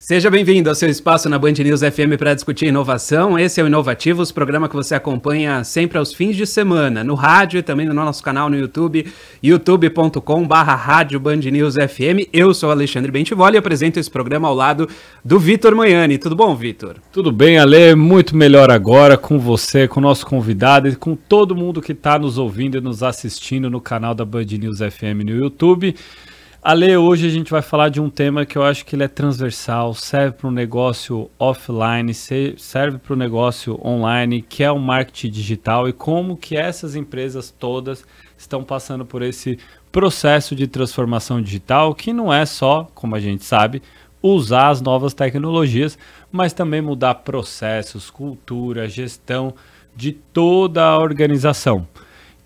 Seja bem-vindo ao seu espaço na Band News FM para discutir inovação. Esse é o Inovativos, programa que você acompanha sempre aos fins de semana, no rádio e também no nosso canal no YouTube, youtube.com.br Rádio Band News FM. Eu sou Alexandre Bentivoli e apresento esse programa ao lado do Vitor Manhani. Tudo bom, Vitor? Tudo bem, Ale. Muito melhor agora com você, com o nosso convidado e com todo mundo que está nos ouvindo e nos assistindo no canal da Band News FM no YouTube. Ale, hoje a gente vai falar de um tema que eu acho que ele é transversal, serve para o negócio offline, serve para o negócio online, que é o marketing digital e como que essas empresas todas estão passando por esse processo de transformação digital, que não é só, como a gente sabe, usar as novas tecnologias, mas também mudar processos, cultura, gestão de toda a organização.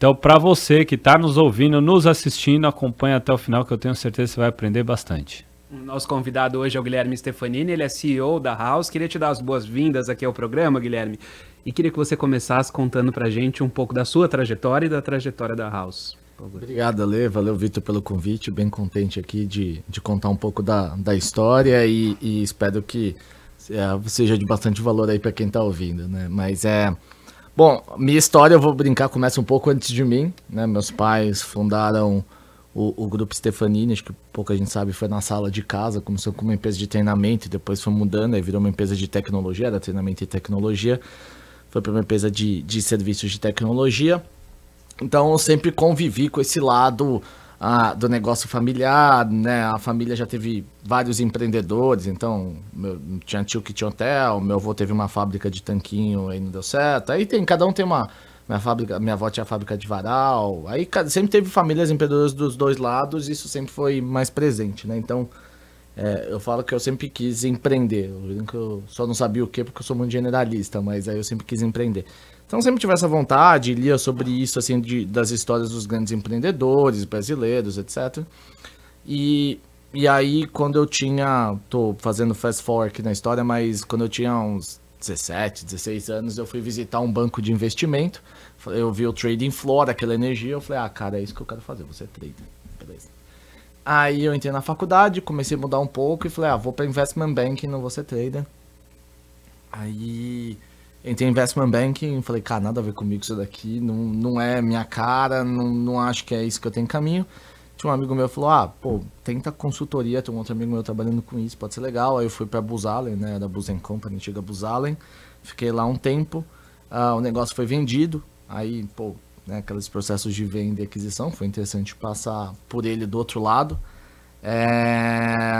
Então, para você que está nos ouvindo, nos assistindo, acompanha até o final, que eu tenho certeza que você vai aprender bastante. Nosso convidado hoje é o Guilherme Stefanini, ele é CEO da House. Queria te dar as boas-vindas aqui ao programa, Guilherme, e queria que você começasse contando para gente um pouco da sua trajetória e da trajetória da House. Obrigado, Ale. Valeu, Vitor, pelo convite. Bem contente aqui de, de contar um pouco da, da história e, e espero que eh, seja de bastante valor aí para quem está ouvindo, né? Mas é Bom, minha história, eu vou brincar, começa um pouco antes de mim. Né? Meus pais fundaram o, o grupo Stefanini, acho que pouca gente sabe, foi na sala de casa, começou como uma empresa de treinamento, depois foi mudando, aí virou uma empresa de tecnologia, era treinamento e tecnologia. Foi para uma empresa de, de serviços de tecnologia. Então eu sempre convivi com esse lado a, do negócio familiar, né? A família já teve vários empreendedores, então meu, tinha tio que tinha hotel, meu avô teve uma fábrica de tanquinho aí não deu certo. Aí tem, cada um tem uma. Minha, fábrica, minha avó tinha fábrica de varal. Aí sempre teve famílias empreendedoras dos dois lados, isso sempre foi mais presente, né? Então, é, eu falo que eu sempre quis empreender. Eu, só não sabia o que porque eu sou muito generalista, mas aí eu sempre quis empreender. Então sempre tive essa vontade, lia sobre isso, assim, de, das histórias dos grandes empreendedores brasileiros, etc. E, e aí, quando eu tinha. Tô fazendo fast forward aqui na história, mas quando eu tinha uns 17, 16 anos, eu fui visitar um banco de investimento. Eu vi o trading floor, aquela energia. Eu falei, ah, cara, é isso que eu quero fazer, você é trader. Beleza. Aí eu entrei na faculdade, comecei a mudar um pouco e falei, ah, vou pra investment banking, não vou ser trader. Aí Entrei em investment banking e falei, cara, nada a ver comigo isso daqui, não, não é minha cara, não, não acho que é isso que eu tenho caminho. Tinha um amigo meu falou, ah, pô, tenta consultoria, tem um outro amigo meu trabalhando com isso, pode ser legal. Aí eu fui para Bus né, da para Company, antiga Busalen. Fiquei lá um tempo, uh, o negócio foi vendido, aí, pô, né, aqueles processos de venda e aquisição, foi interessante passar por ele do outro lado. É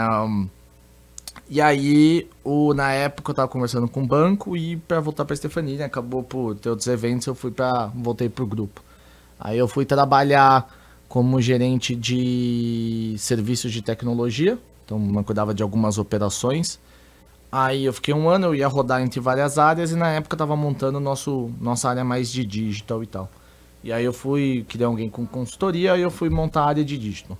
e aí, o, na época eu tava conversando com o banco e para voltar pra Stefania, né, acabou por ter outros eventos, eu fui para voltei pro grupo. Aí eu fui trabalhar como gerente de serviços de tecnologia, então eu cuidava de algumas operações. Aí eu fiquei um ano, eu ia rodar entre várias áreas e na época eu tava montando nosso, nossa área mais de digital e tal. E aí eu fui criar alguém com consultoria e eu fui montar a área de digital.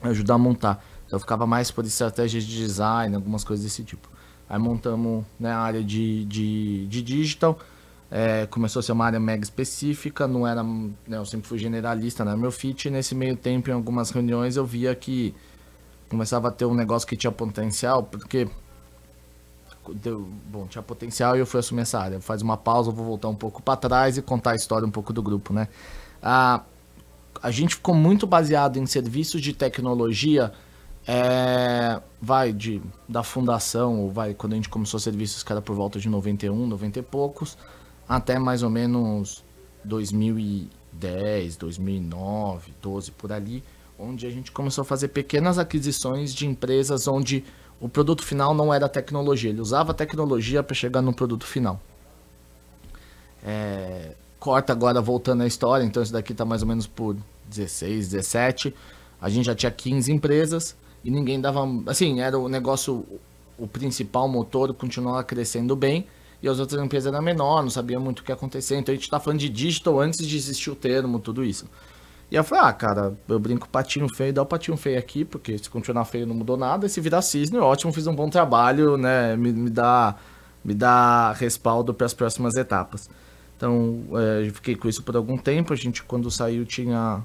Ajudar a montar. Então eu ficava mais por estratégias de design, algumas coisas desse tipo. Aí montamos né, a área de, de, de digital. É, começou a ser uma área mega específica, não era, né, eu sempre fui generalista, né meu fit. E nesse meio tempo, em algumas reuniões, eu via que começava a ter um negócio que tinha potencial, porque deu, bom, tinha potencial e eu fui assumir essa área. Faz uma pausa, eu vou voltar um pouco para trás e contar a história um pouco do grupo, né? A, ah, a gente ficou muito baseado em serviços de tecnologia é, vai de da fundação, ou vai quando a gente começou a serviços, era por volta de 91, 90 e poucos, até mais ou menos 2010, 2009, 12 por ali, onde a gente começou a fazer pequenas aquisições de empresas onde o produto final não era tecnologia, ele usava tecnologia para chegar no produto final. É, corta agora voltando à história, então isso daqui está mais ou menos por 16, 17. A gente já tinha 15 empresas e ninguém dava. Assim, era o negócio, o principal motor continuava crescendo bem e as outras empresas eram menor, não sabia muito o que acontecer. Então a gente está falando de digital antes de existir o termo, tudo isso. E eu falei, ah, cara, eu brinco patinho feio, dá o patinho feio aqui, porque se continuar feio não mudou nada. E se virar cisne, ótimo, fiz um bom trabalho, né? Me, me dá, me dá respaldo para as próximas etapas. Então, é, eu fiquei com isso por algum tempo. A gente, quando saiu, tinha.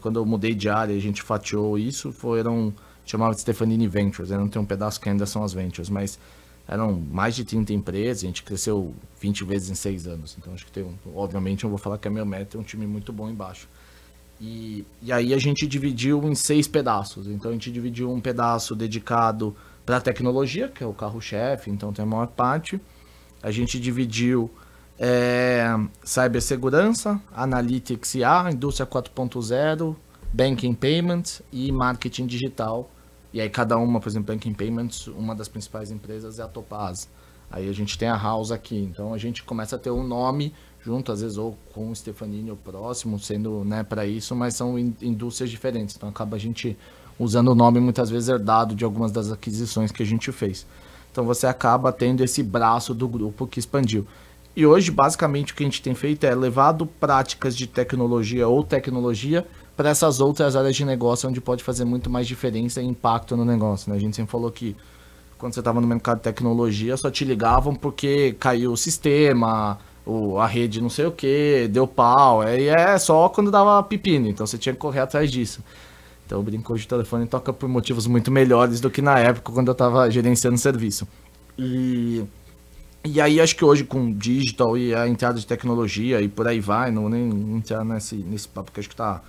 quando eu mudei de área, a gente fatiou isso. Foram chamava de Stefanini Ventures, ainda não tem um pedaço que ainda são as Ventures, mas eram mais de 30 empresas, a gente cresceu 20 vezes em 6 anos. Então acho que tem um, obviamente eu vou falar que a meu meta é um time muito bom embaixo. E, e aí a gente dividiu em seis pedaços. Então a gente dividiu um pedaço dedicado para tecnologia, que é o carro-chefe, então tem a maior parte. A gente dividiu é, cibersegurança, analytics IA, indústria 4.0, banking payments e marketing digital e aí cada uma, por exemplo, Banking Payments, uma das principais empresas é a Topaz. Aí a gente tem a House aqui. Então a gente começa a ter um nome junto, às vezes ou com o Stefanini ou próximo, sendo né, para isso, mas são indústrias diferentes. Então acaba a gente usando o nome muitas vezes herdado de algumas das aquisições que a gente fez. Então você acaba tendo esse braço do grupo que expandiu. E hoje, basicamente, o que a gente tem feito é levado práticas de tecnologia ou tecnologia para essas outras áreas de negócio onde pode fazer muito mais diferença e impacto no negócio. Né? A gente sempre falou que quando você estava no mercado de tecnologia, só te ligavam porque caiu o sistema, o, a rede não sei o que, deu pau. É, e é só quando dava pepino, então você tinha que correr atrás disso. Então eu brinco o telefone toca por motivos muito melhores do que na época quando eu estava gerenciando serviço. E, e aí acho que hoje com digital e a entrada de tecnologia e por aí vai, não vou nem entrar nesse, nesse papo que acho que está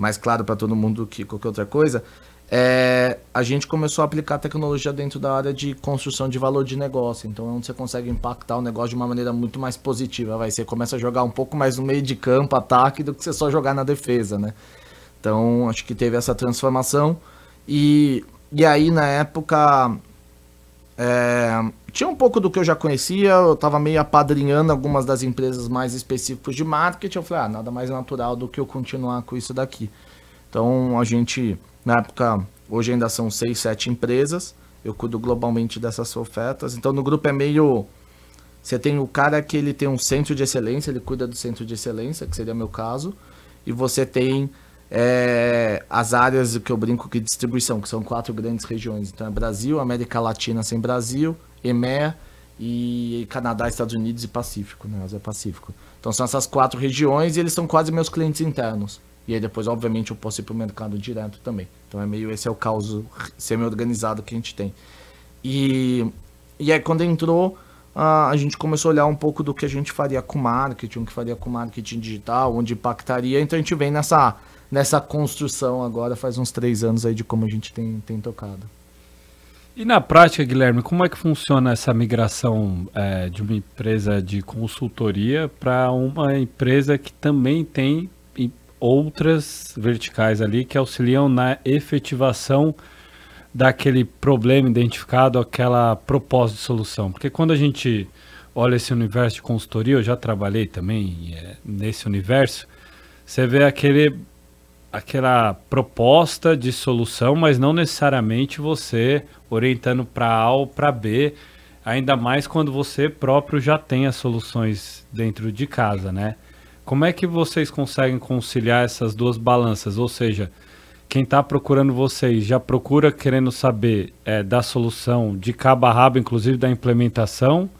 mais claro para todo mundo que qualquer outra coisa, é, a gente começou a aplicar tecnologia dentro da área de construção de valor de negócio. Então, é onde você consegue impactar o negócio de uma maneira muito mais positiva. Vai, você começa a jogar um pouco mais no meio de campo, ataque, do que você só jogar na defesa, né? Então, acho que teve essa transformação. E, e aí, na época, é, tinha um pouco do que eu já conhecia, eu estava meio apadrinhando algumas das empresas mais específicas de marketing. Eu falei, ah, nada mais natural do que eu continuar com isso daqui. Então a gente, na época, hoje ainda são seis, sete empresas. Eu cuido globalmente dessas ofertas. Então no grupo é meio. Você tem o cara que ele tem um centro de excelência, ele cuida do centro de excelência, que seria meu caso, e você tem é, as áreas que eu brinco que distribuição, que são quatro grandes regiões. Então é Brasil, América Latina sem Brasil, EMEA e Canadá, Estados Unidos e Pacífico, né? Ásia Pacífico. Então são essas quatro regiões e eles são quase meus clientes internos. E aí depois, obviamente, eu posso ir para o mercado direto também. Então é meio esse é o caos semi-organizado que a gente tem. E, e aí quando entrou, a gente começou a olhar um pouco do que a gente faria com marketing, o que faria com marketing digital, onde impactaria. Então a gente vem nessa nessa construção agora, faz uns três anos aí de como a gente tem, tem tocado. E na prática, Guilherme, como é que funciona essa migração é, de uma empresa de consultoria para uma empresa que também tem outras verticais ali que auxiliam na efetivação daquele problema identificado, aquela proposta de solução? Porque quando a gente olha esse universo de consultoria, eu já trabalhei também é, nesse universo, você vê aquele aquela proposta de solução, mas não necessariamente você orientando para A ou para B, ainda mais quando você próprio já tem as soluções dentro de casa, né? Como é que vocês conseguem conciliar essas duas balanças? Ou seja, quem está procurando vocês já procura querendo saber é, da solução de cabo a rabo, inclusive da implementação,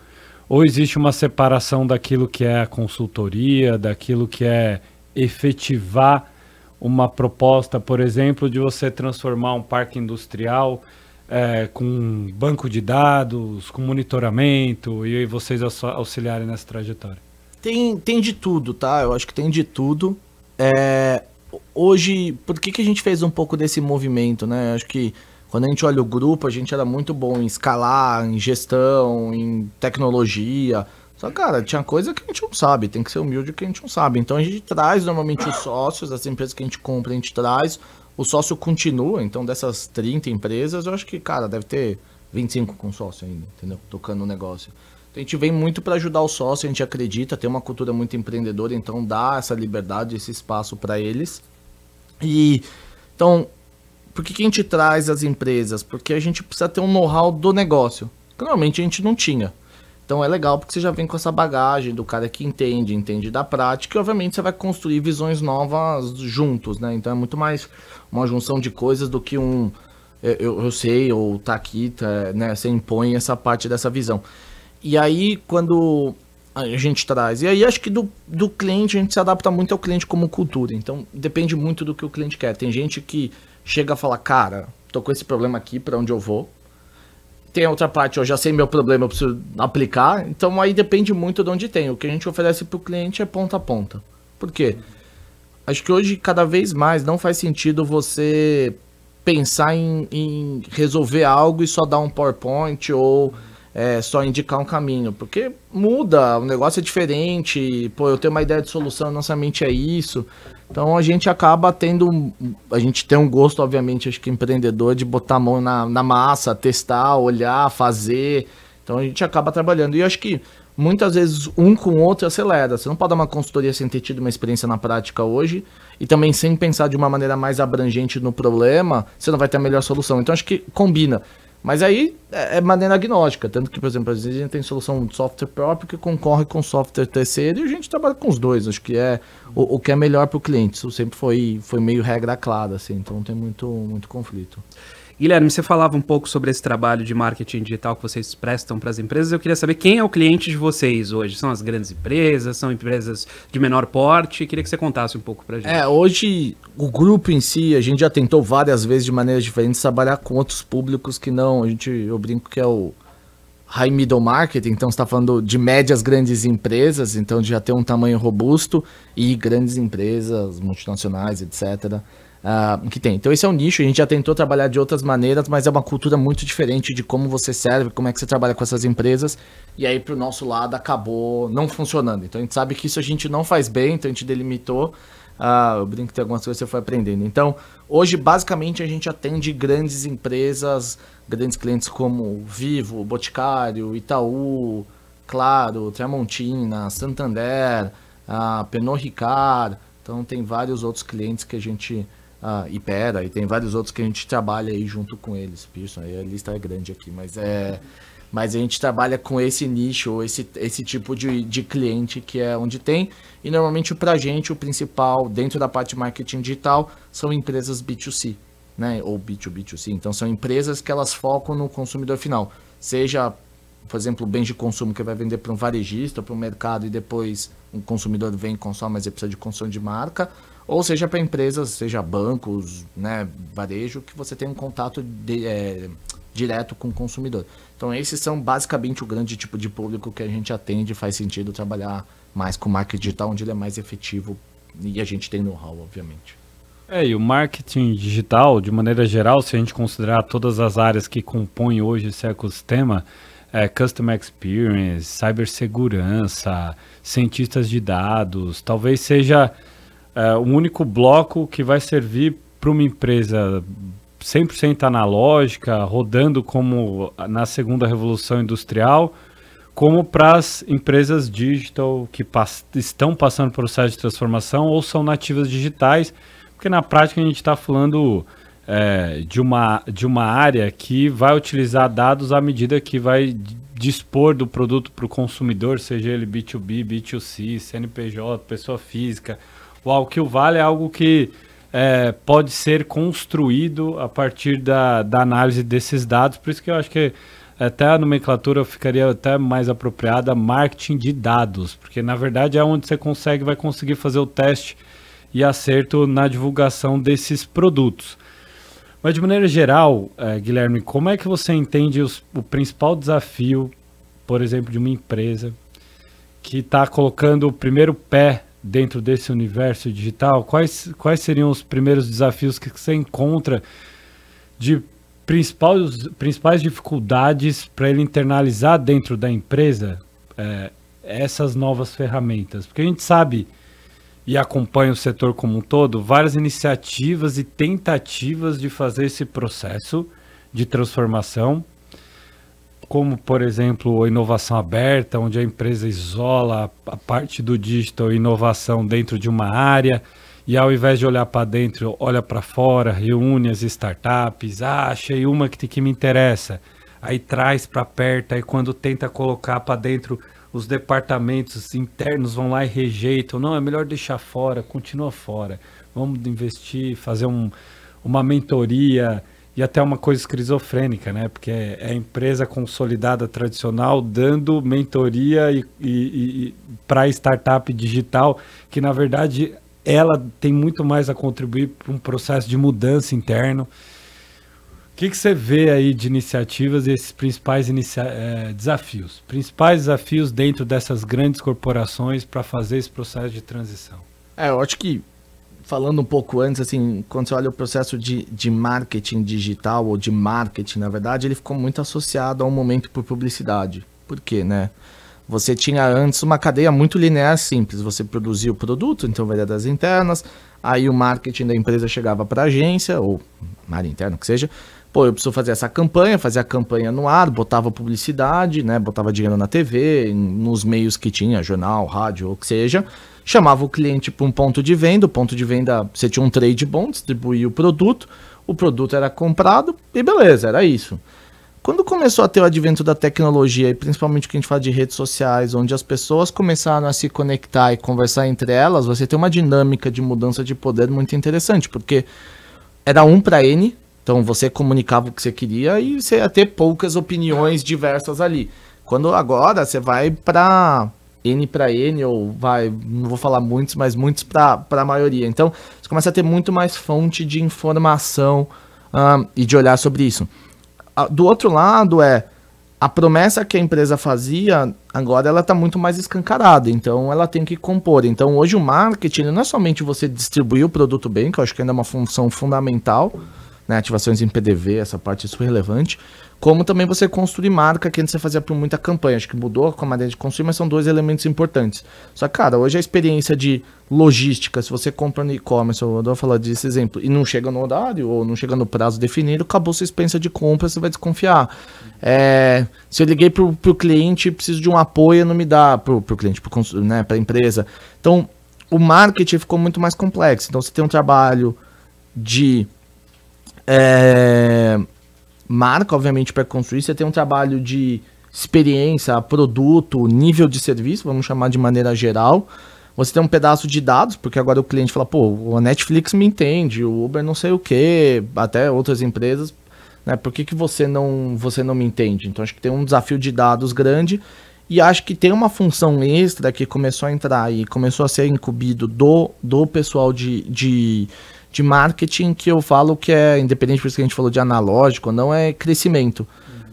ou existe uma separação daquilo que é a consultoria, daquilo que é efetivar uma proposta, por exemplo, de você transformar um parque industrial é, com banco de dados, com monitoramento, e vocês auxiliarem nessa trajetória? Tem, tem de tudo, tá? Eu acho que tem de tudo. É, hoje, por que, que a gente fez um pouco desse movimento, né? Eu acho que quando a gente olha o grupo, a gente era muito bom em escalar, em gestão, em tecnologia, só, cara, tinha coisa que a gente não sabe, tem que ser humilde que a gente não sabe. Então a gente traz normalmente os sócios, as empresas que a gente compra, a gente traz. O sócio continua, então dessas 30 empresas, eu acho que, cara, deve ter 25 com sócio ainda, entendeu? Tocando o negócio. Então a gente vem muito para ajudar o sócio, a gente acredita, tem uma cultura muito empreendedora, então dá essa liberdade, esse espaço para eles. E então, por que, que a gente traz as empresas? Porque a gente precisa ter um know-how do negócio. Normalmente a gente não tinha. Então é legal porque você já vem com essa bagagem do cara que entende, entende da prática, e obviamente você vai construir visões novas juntos, né? Então é muito mais uma junção de coisas do que um eu, eu sei, ou tá aqui, tá, né? Você impõe essa parte dessa visão. E aí, quando a gente traz. E aí acho que do, do cliente a gente se adapta muito ao cliente como cultura. Então depende muito do que o cliente quer. Tem gente que chega a falar, cara, tô com esse problema aqui, para onde eu vou? tem outra parte, eu já sei meu problema, eu preciso aplicar. Então aí depende muito de onde tem. O que a gente oferece para o cliente é ponta a ponta. Por quê? Acho que hoje, cada vez mais, não faz sentido você pensar em, em resolver algo e só dar um PowerPoint ou é, só indicar um caminho, porque muda, o negócio é diferente, pô, eu tenho uma ideia de solução, nossa mente é isso. Então a gente acaba tendo, a gente tem um gosto, obviamente, acho que empreendedor, de botar a mão na, na massa, testar, olhar, fazer. Então a gente acaba trabalhando. E acho que muitas vezes um com o outro acelera. Você não pode dar uma consultoria sem ter tido uma experiência na prática hoje e também sem pensar de uma maneira mais abrangente no problema, você não vai ter a melhor solução. Então acho que combina. Mas aí é, é maneira agnóstica, tanto que, por exemplo, às vezes a gente tem solução de software próprio que concorre com software terceiro e a gente trabalha com os dois, acho que é o, o que é melhor para o cliente. Isso sempre foi, foi meio regra clara, assim, então não tem muito, muito conflito. Guilherme, você falava um pouco sobre esse trabalho de marketing digital que vocês prestam para as empresas. Eu queria saber quem é o cliente de vocês hoje. São as grandes empresas? São empresas de menor porte? Queria que você contasse um pouco para a gente. É, hoje o grupo em si, a gente já tentou várias vezes de maneiras diferentes trabalhar com outros públicos que não. A gente, eu brinco que é o high middle market, então está falando de médias grandes empresas, então de já ter um tamanho robusto e grandes empresas multinacionais, etc Uh, que tem. Então esse é um nicho, a gente já tentou trabalhar de outras maneiras, mas é uma cultura muito diferente de como você serve, como é que você trabalha com essas empresas, e aí pro nosso lado acabou não funcionando. Então a gente sabe que isso a gente não faz bem, então a gente delimitou. Uh, eu brinco que tem algumas coisas que você foi aprendendo. Então, hoje, basicamente, a gente atende grandes empresas, grandes clientes como Vivo, Boticário, Itaú, Claro, Tramontina, Santander, uh, Pernod Ricard. Então, tem vários outros clientes que a gente a ah, Ipera, e tem vários outros que a gente trabalha aí junto com eles, Pearson, aí a lista é grande aqui, mas é... Mas a gente trabalha com esse nicho, ou esse, esse tipo de, de cliente que é onde tem. E normalmente para a gente o principal dentro da parte de marketing digital são empresas B2C, né? Ou B2B2C. Então são empresas que elas focam no consumidor final. Seja por exemplo, bens de consumo que vai vender para um varejista, para um mercado e depois um consumidor vem e consome, mas ele precisa de consumo de marca, ou seja para empresas, seja bancos, né, varejo, que você tem um contato de, é, direto com o consumidor. Então esses são basicamente o grande tipo de público que a gente atende, faz sentido trabalhar mais com marketing digital, onde ele é mais efetivo e a gente tem know-how, obviamente. É, e o marketing digital, de maneira geral, se a gente considerar todas as áreas que compõem hoje esse ecossistema, é, Customer Experience, cibersegurança, cientistas de dados, talvez seja é, um único bloco que vai servir para uma empresa 100% analógica, rodando como na segunda revolução industrial, como para as empresas digital que pass estão passando por processo de transformação ou são nativas digitais, porque na prática a gente está falando é, de, uma, de uma área que vai utilizar dados à medida que vai dispor do produto para o consumidor, seja ele B2B, B2C, CNPJ, pessoa física, o ao que o vale é algo que é, pode ser construído a partir da, da análise desses dados, por isso que eu acho que até a nomenclatura ficaria até mais apropriada marketing de dados, porque na verdade é onde você consegue, vai conseguir fazer o teste e acerto na divulgação desses produtos. Mas de maneira geral, é, Guilherme, como é que você entende os, o principal desafio, por exemplo, de uma empresa que está colocando o primeiro pé dentro desse universo digital? Quais, quais seriam os primeiros desafios que você encontra de principais, principais dificuldades para ele internalizar dentro da empresa é, essas novas ferramentas? Porque a gente sabe e acompanha o setor como um todo várias iniciativas e tentativas de fazer esse processo de transformação como, por exemplo, a inovação aberta, onde a empresa isola a parte do digital e inovação dentro de uma área e ao invés de olhar para dentro, olha para fora, reúne as startups, ah, achei uma que, que me interessa, aí traz para perto, aí quando tenta colocar para dentro, os departamentos internos vão lá e rejeitam, não, é melhor deixar fora, continua fora, vamos investir, fazer um, uma mentoria, e até uma coisa esquizofrênica, né? Porque é a empresa consolidada tradicional dando mentoria e, e, e para startup digital, que na verdade ela tem muito mais a contribuir para um processo de mudança interno. O que, que você vê aí de iniciativas e esses principais inicia é, desafios? Principais desafios dentro dessas grandes corporações para fazer esse processo de transição? É, eu acho que falando um pouco antes, assim, quando você olha o processo de, de marketing digital ou de marketing, na verdade, ele ficou muito associado a um momento por publicidade. Por quê, né? Você tinha antes uma cadeia muito linear simples. Você produzia o produto, então vendas internas, aí o marketing da empresa chegava para a agência, ou área interna que seja, pô, eu preciso fazer essa campanha, fazer a campanha no ar, botava publicidade, né, botava dinheiro na TV, nos meios que tinha, jornal, rádio, o que seja, chamava o cliente para um ponto de venda, o ponto de venda, você tinha um trade bom, distribuía o produto, o produto era comprado e beleza, era isso. Quando começou a ter o advento da tecnologia, e principalmente que a gente fala de redes sociais, onde as pessoas começaram a se conectar e conversar entre elas, você tem uma dinâmica de mudança de poder muito interessante, porque era um para N, então você comunicava o que você queria e você ia ter poucas opiniões diversas ali. Quando agora você vai para N para N, ou vai, não vou falar muitos, mas muitos para a maioria. Então você começa a ter muito mais fonte de informação um, ah, e de olhar sobre isso. Ah, do outro lado é a promessa que a empresa fazia, agora ela está muito mais escancarada, então ela tem que compor. Então hoje o marketing não é somente você distribuir o produto bem, que eu acho que ainda é uma função fundamental, né, ativações em PDV, essa parte é super relevante. Como também você construir marca, que antes você fazia por muita campanha. Acho que mudou com a maneira de construir, mas são dois elementos importantes. Só que, cara, hoje a experiência de logística, se você compra no e-commerce, eu vou falar desse exemplo, e não chega no horário ou não chega no prazo definido, acabou sua experiência de compra, você vai desconfiar. É, se eu liguei pro, pro cliente, preciso de um apoio, não me dá pro, pro cliente, pro, né, pra empresa. Então, o marketing ficou muito mais complexo. Então, você tem um trabalho de é, marca, obviamente, para construir, você tem um trabalho de experiência, produto, nível de serviço, vamos chamar de maneira geral. Você tem um pedaço de dados, porque agora o cliente fala, pô, a Netflix me entende, o Uber não sei o que, até outras empresas, né? Por que, que você, não, você não me entende? Então acho que tem um desafio de dados grande e acho que tem uma função extra que começou a entrar e começou a ser incumbido do, do pessoal de, de de marketing que eu falo que é, independente por isso que a gente falou de analógico, não é crescimento.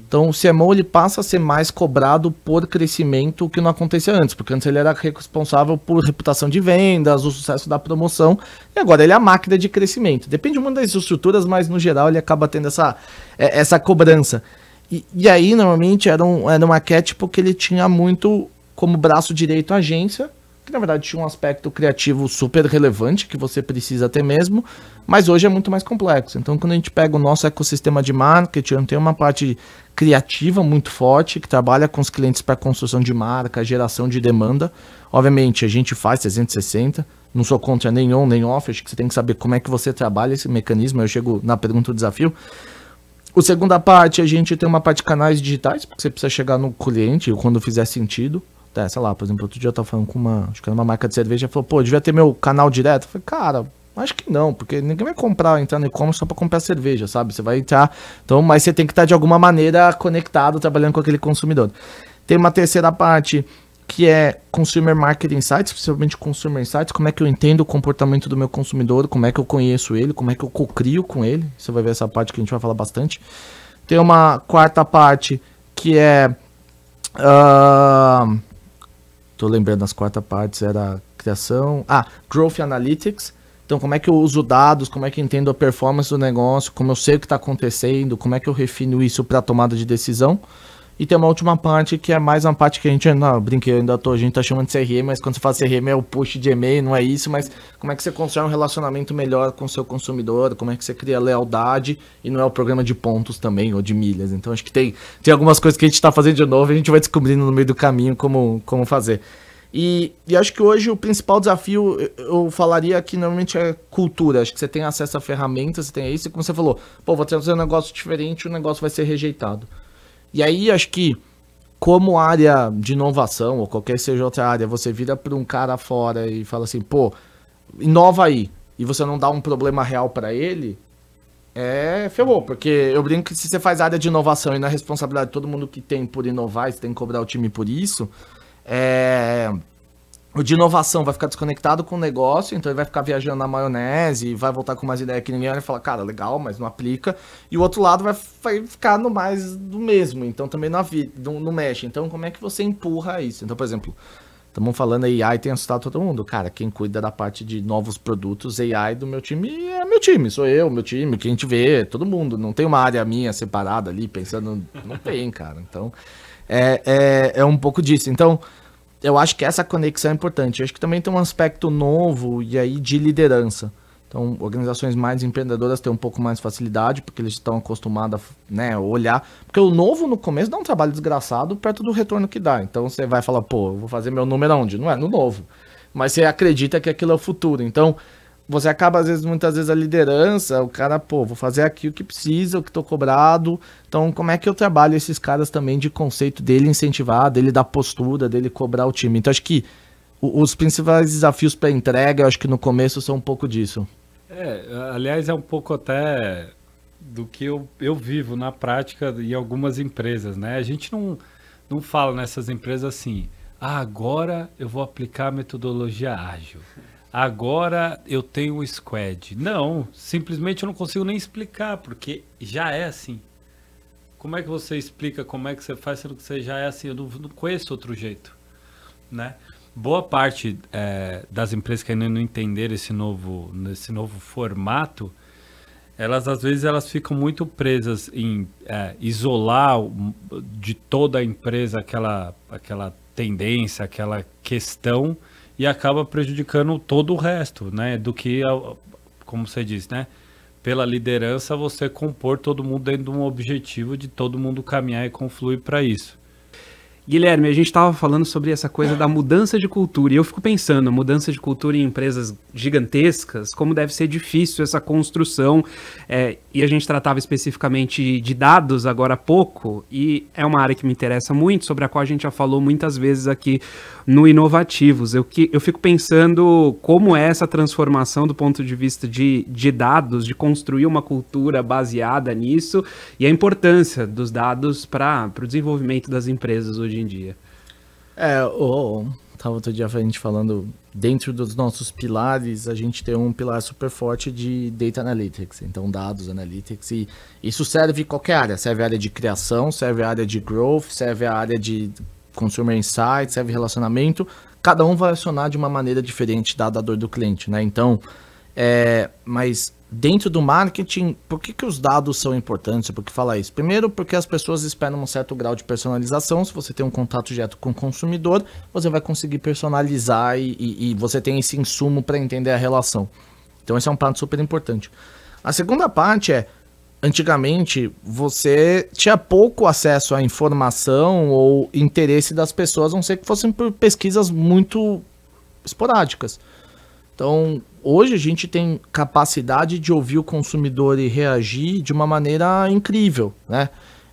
Então, o CMO ele passa a ser mais cobrado por crescimento que não acontecia antes, porque antes ele era responsável por reputação de vendas, o sucesso da promoção, e agora ele é a máquina de crescimento. Depende muito das estruturas, mas no geral ele acaba tendo essa, é, essa cobrança. E, e aí, normalmente, era, um, era um cat porque ele tinha muito como braço direito a agência, que na verdade tinha um aspecto criativo super relevante que você precisa ter mesmo, mas hoje é muito mais complexo. Então, quando a gente pega o nosso ecossistema de marketing, tem uma parte criativa muito forte que trabalha com os clientes para construção de marca, geração de demanda. Obviamente, a gente faz 360, não sou contra nem on nem off, acho que você tem que saber como é que você trabalha esse mecanismo. Eu chego na pergunta do desafio. O segunda parte, a gente tem uma parte de canais digitais, porque você precisa chegar no cliente quando fizer sentido. É, sei lá, por exemplo, outro dia eu tava falando com uma, acho que era uma marca de cerveja, e falou, pô, devia ter meu canal direto. Eu falei, cara, acho que não, porque ninguém vai comprar, entrar no e-commerce só pra comprar cerveja, sabe? Você vai entrar, então, mas você tem que estar de alguma maneira conectado, trabalhando com aquele consumidor. Tem uma terceira parte que é Consumer Marketing Insights, principalmente Consumer Insights, como é que eu entendo o comportamento do meu consumidor, como é que eu conheço ele, como é que eu cocrio com ele. Você vai ver essa parte que a gente vai falar bastante. Tem uma quarta parte que é... Uh, Estou lembrando as quarta partes era criação, ah, growth analytics. Então, como é que eu uso dados, como é que eu entendo a performance do negócio, como eu sei o que está acontecendo, como é que eu refino isso para tomada de decisão. E tem uma última parte que é mais uma parte que a gente ainda brinquei, ainda tô, a gente tá chamando de CRM, mas quando você fala CRM é o push de e-mail, não é isso, mas como é que você constrói um relacionamento melhor com o seu consumidor, como é que você cria lealdade e não é o programa de pontos também ou de milhas. Então acho que tem, tem algumas coisas que a gente está fazendo de novo e a gente vai descobrindo no meio do caminho como, como fazer. E, e, acho que hoje o principal desafio, eu, eu falaria que normalmente é cultura. Acho que você tem acesso a ferramentas, você tem isso, e como você falou, pô, vou trazer um negócio diferente, o negócio vai ser rejeitado. E aí acho que como área de inovação ou qualquer seja outra área, você vira para um cara fora e fala assim, pô, inova aí, e você não dá um problema real para ele, é ferrou, porque eu brinco que se você faz área de inovação e na é responsabilidade de todo mundo que tem por inovar, você tem que cobrar o time por isso, é o de inovação vai ficar desconectado com o negócio, então ele vai ficar viajando na maionese, vai voltar com mais ideia que ninguém olha e fala, cara, legal, mas não aplica. E o outro lado vai, ficar no mais do mesmo, então também não, não, não mexe. Então, como é que você empurra isso? Então, por exemplo, estamos falando AI tem assustado todo mundo. Cara, quem cuida da parte de novos produtos AI do meu time é meu time, sou eu, meu time, quem te vê, todo mundo. Não tem uma área minha separada ali, pensando. Não tem, cara. Então, é, é, é um pouco disso. Então eu acho que essa conexão é importante. Eu acho que também tem um aspecto novo e aí de liderança. Então, organizações mais empreendedoras têm um pouco mais de facilidade, porque eles estão acostumados a né, olhar. Porque o novo no começo dá um trabalho desgraçado perto do retorno que dá. Então, você vai falar, pô, eu vou fazer meu número onde? Não é no novo. Mas você acredita que aquilo é o futuro. Então, você acaba, às vezes, muitas vezes, a liderança, o cara, pô, vou fazer aqui o que precisa, o que tô cobrado. Então, como é que eu trabalho esses caras também de conceito dele incentivar, dele dar postura, dele cobrar o time? Então, acho que os principais desafios para entrega, eu acho que no começo são um pouco disso. É, aliás, é um pouco até do que eu, eu vivo na prática em algumas empresas, né? A gente não, não fala nessas empresas assim, ah, agora eu vou aplicar a metodologia ágil agora eu tenho o squad. Não, simplesmente eu não consigo nem explicar, porque já é assim. Como é que você explica, como é que você faz, sendo que você já é assim? Eu não, não conheço outro jeito, né? Boa parte é, das empresas que ainda não entenderam esse novo, nesse novo formato, elas às vezes elas ficam muito presas em é, isolar de toda a empresa aquela, aquela tendência, aquela questão, e acaba prejudicando todo o resto, né? Do que, como você disse, né? Pela liderança, você compor todo mundo dentro de um objetivo de todo mundo caminhar e confluir para isso. Guilherme, a gente estava falando sobre essa coisa da mudança de cultura, e eu fico pensando, mudança de cultura em empresas gigantescas, como deve ser difícil essa construção, é, e a gente tratava especificamente de dados agora há pouco, e é uma área que me interessa muito, sobre a qual a gente já falou muitas vezes aqui no Inovativos. Eu, que, eu fico pensando como é essa transformação do ponto de vista de, de dados, de construir uma cultura baseada nisso, e a importância dos dados para o desenvolvimento das empresas hoje hoje em dia. É, ou tava outro dia a gente falando dentro dos nossos pilares, a gente tem um pilar super forte de data analytics, então dados analytics e isso serve qualquer área, serve a área de criação, serve a área de growth, serve a área de consumer insight, serve relacionamento, cada um vai acionar de uma maneira diferente a dor do cliente, né? Então, é, mas dentro do marketing, por que, que os dados são importantes? Por que falar isso? Primeiro, porque as pessoas esperam um certo grau de personalização. Se você tem um contato direto com o consumidor, você vai conseguir personalizar e, e, e você tem esse insumo para entender a relação. Então, esse é um ponto super importante. A segunda parte é. Antigamente, você tinha pouco acesso à informação ou interesse das pessoas, a não ser que fossem por pesquisas muito esporádicas. Então, hoje a gente tem capacidade de ouvir o consumidor e reagir de uma maneira incrível, né?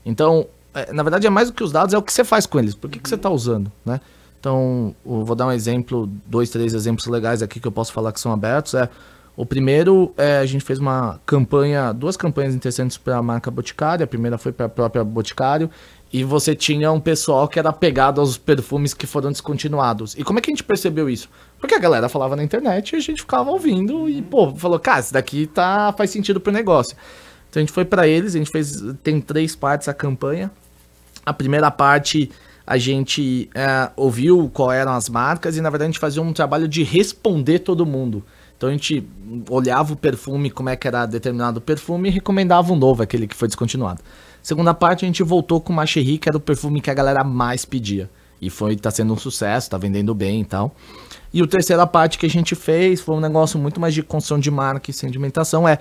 Então, é, na verdade, é mais do que os dados, é o que você faz com eles. Por que, que você está uhum. usando, né? Então, vou dar um exemplo, dois, três exemplos legais aqui que eu posso falar que são abertos. É, o primeiro, é, a gente fez uma campanha, duas campanhas interessantes para a marca Boticário. A primeira foi para a própria Boticário e você tinha um pessoal que era pegado aos perfumes que foram descontinuados. E como é que a gente percebeu isso? Porque a galera falava na internet e a gente ficava ouvindo e, pô, falou, cara, isso daqui tá, faz sentido pro negócio. Então a gente foi para eles, a gente fez, tem três partes a campanha. A primeira parte a gente é, ouviu qual eram as marcas e na verdade a gente fazia um trabalho de responder todo mundo. Então a gente olhava o perfume, como é que era determinado perfume e recomendava um novo, aquele que foi descontinuado. Segunda parte, a gente voltou com o Macherry, que era o perfume que a galera mais pedia. E foi, tá sendo um sucesso, tá vendendo bem e tal. E a terceira parte que a gente fez foi um negócio muito mais de construção de marca e sedimentação. É,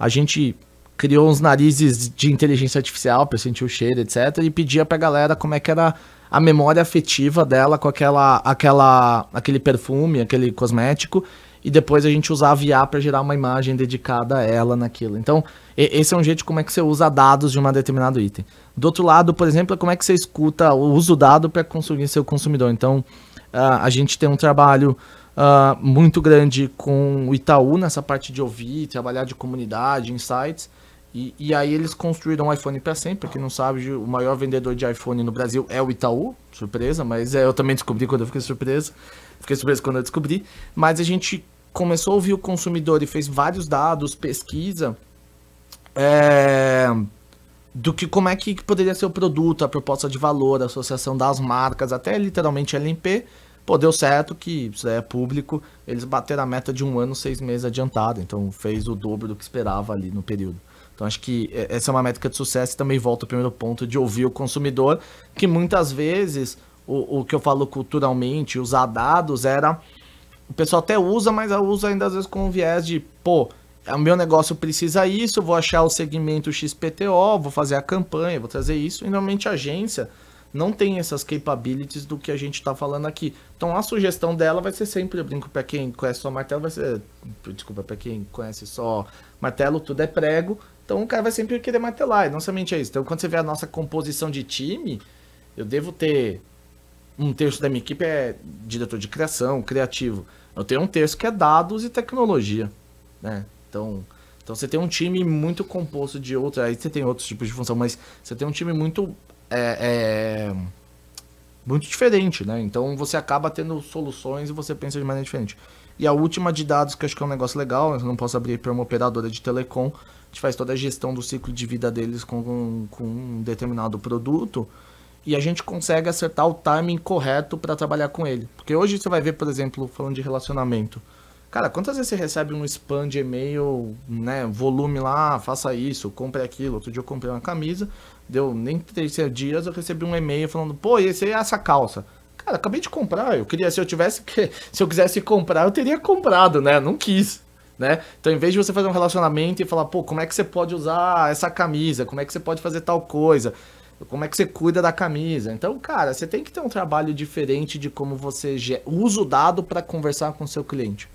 a gente criou uns narizes de inteligência artificial para sentir o cheiro, etc. E pedia pra galera como é que era a memória afetiva dela com aquela, aquela, aquele perfume, aquele cosmético e depois a gente usar a VIA para gerar uma imagem dedicada a ela naquilo. Então, esse é um jeito como é que você usa dados de um determinado item. Do outro lado, por exemplo, é como é que você escuta o uso dado para consumir seu consumidor. Então, ah, a gente tem um trabalho Uh, muito grande com o Itaú nessa parte de ouvir, trabalhar de comunidade, insights. E, e aí eles construíram o um iPhone para sempre. Quem não sabe, o maior vendedor de iPhone no Brasil é o Itaú. Surpresa, mas é, eu também descobri quando eu fiquei surpreso. Fiquei surpreso quando eu descobri. Mas a gente começou a ouvir o consumidor e fez vários dados, pesquisa, é, do que como é que poderia ser o produto, a proposta de valor, a associação das marcas, até literalmente LMP, pô, deu certo que isso é público, eles bateram a meta de um ano, seis meses adiantado, então fez o dobro do que esperava ali no período. Então acho que é, essa é uma métrica de sucesso e também volta ao primeiro ponto de ouvir o consumidor, que muitas vezes o, o que eu falo culturalmente, usar dados era o pessoal até usa, mas usa ainda às vezes com um viés de, pô, é, o meu negócio precisa isso, vou achar o segmento XPTO, vou fazer a campanha, vou trazer isso. E normalmente a agência não tem essas capabilities do que a gente está falando aqui. Então a sugestão dela vai ser sempre, eu brinco para quem conhece só martelo, vai ser, desculpa, para quem conhece só martelo, tudo é prego. Então o cara vai sempre querer martelar, e não somente é isso. Então quando você vê a nossa composição de time, eu devo ter um terço da minha equipe é diretor de criação, criativo. Eu tenho um terço que é dados e tecnologia, né? Então, então você tem um time muito composto de outros, aí você tem outros tipos de função, mas você tem um time muito é, é, muito diferente, né? Então você acaba tendo soluções e você pensa de maneira diferente. E a última de dados, que acho que é um negócio legal, né? eu não posso abrir para uma operadora de telecom, a gente faz toda a gestão do ciclo de vida deles com, com um determinado produto e a gente consegue acertar o timing correto para trabalhar com ele. Porque hoje você vai ver, por exemplo, falando de relacionamento. Cara, quantas vezes você recebe um spam de e-mail, né, volume lá, faça isso, compre aquilo. Outro dia eu comprei uma camisa, deu nem três dias, eu recebi um e-mail falando, pô, esse é essa calça. Cara, acabei de comprar, eu queria, se eu tivesse, se eu quisesse comprar, eu teria comprado, né, não quis. Né? Então, em vez de você fazer um relacionamento e falar, pô, como é que você pode usar essa camisa? Como é que você pode fazer tal coisa? como é que você cuida da camisa. Então, cara, você tem que ter um trabalho diferente de como você usa o dado para conversar com o seu cliente.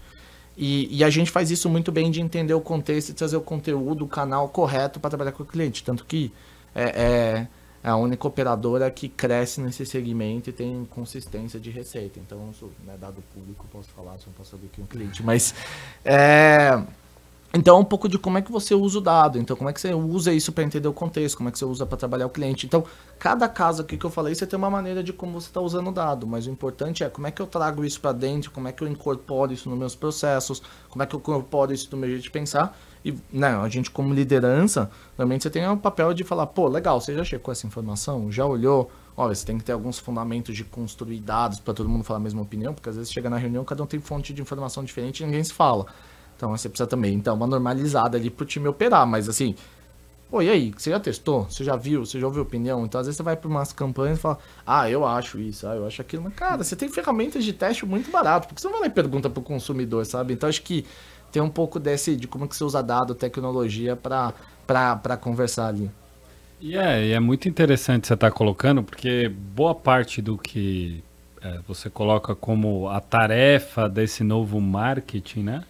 E, e, a gente faz isso muito bem de entender o contexto e trazer o conteúdo, o canal correto para trabalhar com o cliente. Tanto que é, é, é, a única operadora que cresce nesse segmento e tem consistência de receita. Então, sou, né, dado público, posso falar, só não posso saber que é um cliente. Mas é, então, é um pouco de como é que você usa o dado, então como é que você usa isso para entender o contexto, como é que você usa para trabalhar o cliente. Então, cada caso aqui que eu falei, você tem uma maneira de como você está usando o dado, mas o importante é como é que eu trago isso para dentro, como é que eu incorporo isso nos meus processos, como é que eu incorporo isso no meu jeito de pensar. E né, a gente, como liderança, normalmente você tem o papel de falar: pô, legal, você já checou essa informação, já olhou, Olha, você tem que ter alguns fundamentos de construir dados para todo mundo falar a mesma opinião, porque às vezes chega na reunião, cada um tem fonte de informação diferente e ninguém se fala. Então você precisa também dar uma normalizada ali pro time operar, mas assim. Pô, e aí? Você já testou? Você já viu? Você já ouviu opinião? Então, às vezes, você vai para umas campanhas e fala, ah, eu acho isso, ah, eu acho aquilo. Mas, cara, você tem ferramentas de teste muito barato. Porque você não vai lá e pergunta pro consumidor, sabe? Então, acho que tem um pouco desse de como que você usa dado, tecnologia para conversar ali. E é, e é muito interessante você estar tá colocando, porque boa parte do que é, você coloca como a tarefa desse novo marketing, né?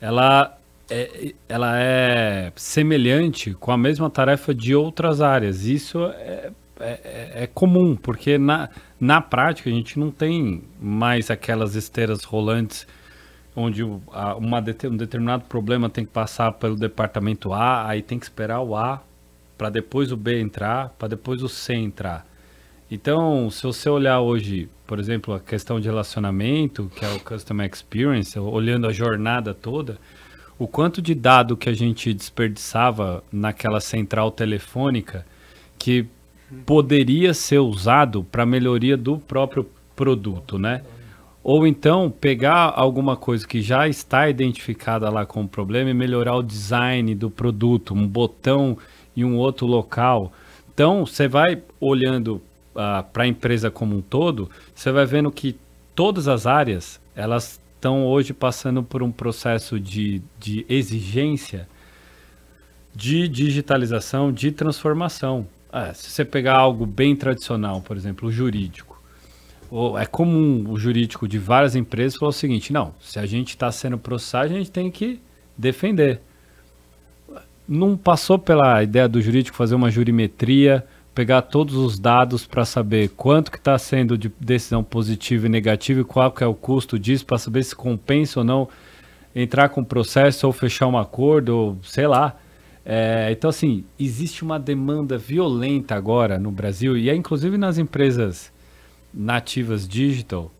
ela é, ela é semelhante com a mesma tarefa de outras áreas. Isso é, é, é, comum, porque na, na prática a gente não tem mais aquelas esteiras rolantes onde uma, um determinado problema tem que passar pelo departamento A, aí tem que esperar o A para depois o B entrar, para depois o C entrar. Então, se você olhar hoje, por exemplo, a questão de relacionamento, que é o Customer Experience, olhando a jornada toda, o quanto de dado que a gente desperdiçava naquela central telefônica que poderia ser usado para melhoria do próprio produto, né? Ou então pegar alguma coisa que já está identificada lá com o problema e melhorar o design do produto, um botão em um outro local. Então, você vai olhando uh, para a empresa como um todo, você vai vendo que todas as áreas elas estão hoje passando por um processo de, de exigência de digitalização, de transformação. É, se você pegar algo bem tradicional, por exemplo, o jurídico, ou é comum o jurídico de várias empresas falar o seguinte: não, se a gente está sendo processado, a gente tem que defender. Não passou pela ideia do jurídico fazer uma jurimetria, pegar todos os dados para saber quanto que está sendo de decisão positiva e negativa e qual que é o custo disso para saber se compensa ou não entrar com o processo ou fechar um acordo ou sei lá. É, então assim existe uma demanda violenta agora no Brasil e é inclusive nas empresas nativas digital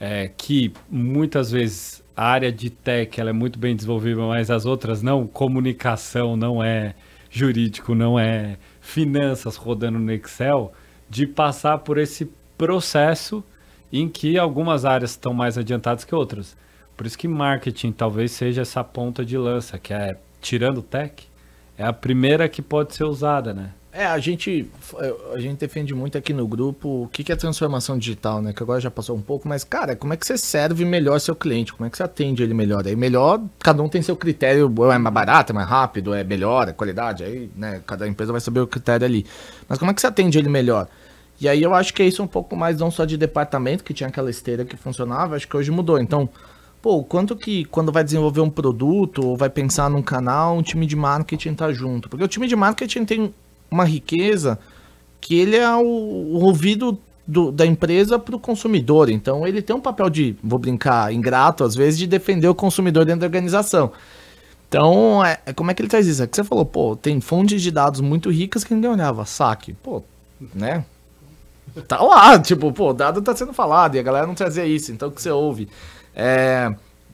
é, que muitas vezes a área de tech ela é muito bem desenvolvida, mas as outras não. Comunicação não é, jurídico não é, finanças rodando no Excel, de passar por esse processo em que algumas áreas estão mais adiantadas que outras. Por isso que marketing talvez seja essa ponta de lança, que é, tirando o tech, é a primeira que pode ser usada, né? É, a gente, é, a gente defende muito aqui no grupo o que, é transformação digital, né? Que agora já passou um pouco, mas, cara, como é que você serve melhor seu cliente? Como é que você atende ele melhor? Aí melhor, cada um tem seu critério, é mais barato, é mais rápido, é melhor, é qualidade, aí, né, cada empresa vai saber o critério ali. Mas como é que você atende ele melhor? E aí eu acho que é isso um pouco mais não só de departamento, que tinha aquela esteira que funcionava, acho que hoje mudou. Então, pô, quanto que quando vai desenvolver um produto ou vai pensar num canal, um time de marketing tá junto? Porque o time de marketing tem uma riqueza que ele é o, o ouvido do, da empresa para o consumidor. Então ele tem um papel de, vou brincar, ingrato às vezes, de defender o consumidor dentro da organização. Então, é, é, como é que ele traz isso? É que você falou, pô, tem fontes de dados muito ricas que ninguém olhava, saque. Pô, né? Tá lá, tipo, pô, o dado tá sendo falado e a galera não trazia isso, então o que você ouve? É,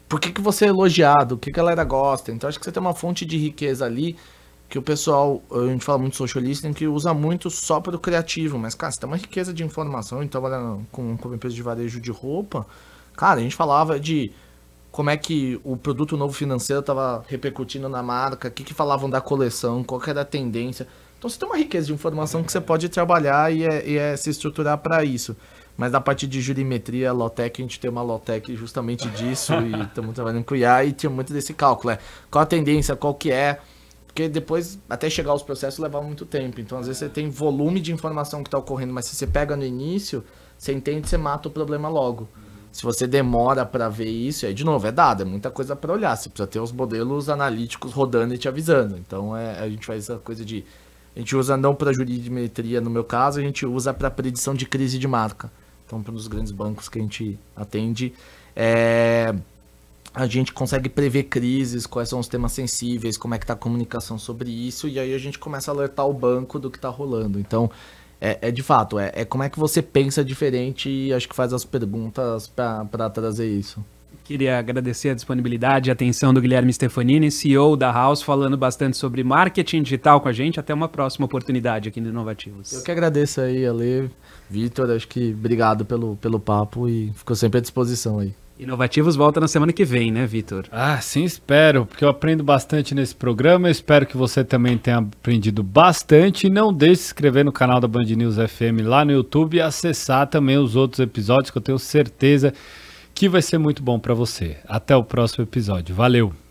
por que, que você é elogiado? O que a galera gosta? Então acho que você tem uma fonte de riqueza ali que o pessoal, a gente fala muito de listening, que usa muito só para o criativo, mas, cara, você tem uma riqueza de informação, e então, trabalhando com, com uma empresa de varejo de roupa, cara, a gente falava de como é que o produto novo financeiro estava repercutindo na marca, o que, que falavam da coleção, qual era a tendência. Então você tem uma riqueza de informação que você pode trabalhar e, é, e é se estruturar para isso. Mas na parte de jurimetria, Lotec, a gente tem uma Lotec justamente disso e estamos trabalhando com IA e tinha muito desse cálculo. É, qual a tendência, qual que é porque depois, até chegar aos processos, levava muito tempo. Então, às vezes, você tem volume de informação que está ocorrendo, mas se você pega no início, você entende, você mata o problema logo. Se você demora para ver isso, aí, de novo, é dado, é muita coisa para olhar. Você precisa ter os modelos analíticos rodando e te avisando. Então, é, a gente faz essa coisa de. A gente usa não para juridimetria, no meu caso, a gente usa para predição de crise de marca. Então, para um dos grandes bancos que a gente atende. É a gente consegue prever crises, quais são os temas sensíveis, como é que está a comunicação sobre isso, e aí a gente começa a alertar o banco do que está rolando. Então, é, é de fato, é, é, como é que você pensa diferente e acho que faz as perguntas para trazer isso. Queria agradecer a disponibilidade e atenção do Guilherme Stefanini, CEO da House, falando bastante sobre marketing digital com a gente. Até uma próxima oportunidade aqui no Inovativos. Eu que agradeço aí, Ale, Vitor, acho que obrigado pelo, pelo papo e ficou sempre à disposição aí. Inovativos volta na semana que vem, né, Vitor? Ah, sim, espero, porque eu aprendo bastante nesse programa. espero que você também tenha aprendido bastante. E não deixe de se inscrever no canal da Band News FM lá no YouTube e acessar também os outros episódios que eu tenho certeza que vai ser muito bom para você. Até o próximo episódio. Valeu!